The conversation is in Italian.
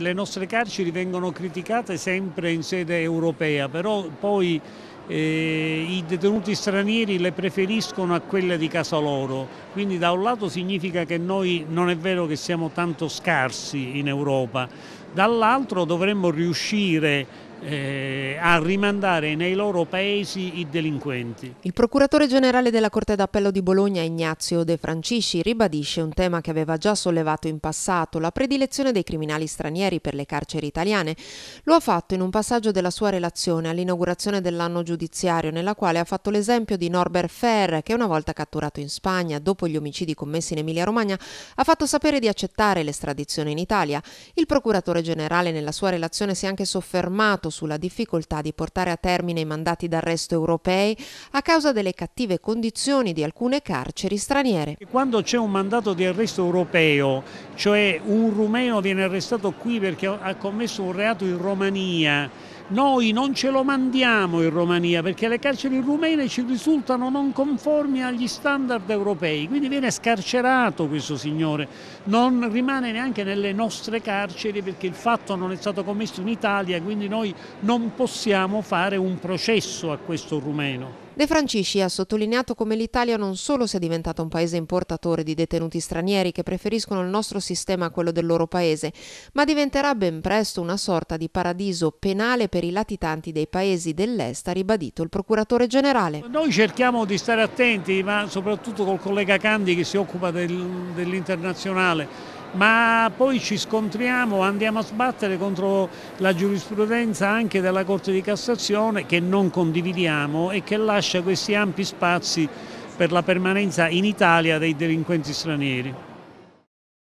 Le nostre carceri vengono criticate sempre in sede europea, però poi eh, i detenuti stranieri le preferiscono a quelle di casa loro, quindi da un lato significa che noi non è vero che siamo tanto scarsi in Europa, dall'altro dovremmo riuscire eh, a rimandare nei loro paesi i delinquenti. Il procuratore generale della Corte d'Appello di Bologna Ignazio De Francisci ribadisce un tema che aveva già sollevato in passato, la predilezione dei criminali stranieri per le carceri italiane. Lo ha fatto in un passaggio della sua relazione all'inaugurazione dell'anno giudiziario, nella quale ha fatto l'esempio di Norbert Ferrer, che una volta catturato in Spagna dopo gli omicidi commessi in Emilia-Romagna, ha fatto sapere di accettare l'estradizione in Italia. Il procuratore generale nella sua relazione si è anche soffermato sulla difficoltà difficoltà di portare a termine i mandati d'arresto europei a causa delle cattive condizioni di alcune carceri straniere. Quando c'è un mandato di arresto europeo, cioè un rumeno viene arrestato qui perché ha commesso un reato in Romania, noi non ce lo mandiamo in Romania perché le carceri rumene ci risultano non conformi agli standard europei, quindi viene scarcerato questo signore, non rimane neanche nelle nostre carceri perché il fatto non è stato commesso in Italia, quindi noi non possiamo fare un processo a questo rumeno. De Francisci ha sottolineato come l'Italia non solo sia diventata un paese importatore di detenuti stranieri che preferiscono il nostro sistema a quello del loro paese, ma diventerà ben presto una sorta di paradiso penale per i latitanti dei paesi dell'est, ha ribadito il procuratore generale. Noi cerchiamo di stare attenti, ma soprattutto col collega Candi che si occupa del, dell'internazionale ma poi ci scontriamo, andiamo a sbattere contro la giurisprudenza anche della Corte di Cassazione che non condividiamo e che lascia questi ampi spazi per la permanenza in Italia dei delinquenti stranieri.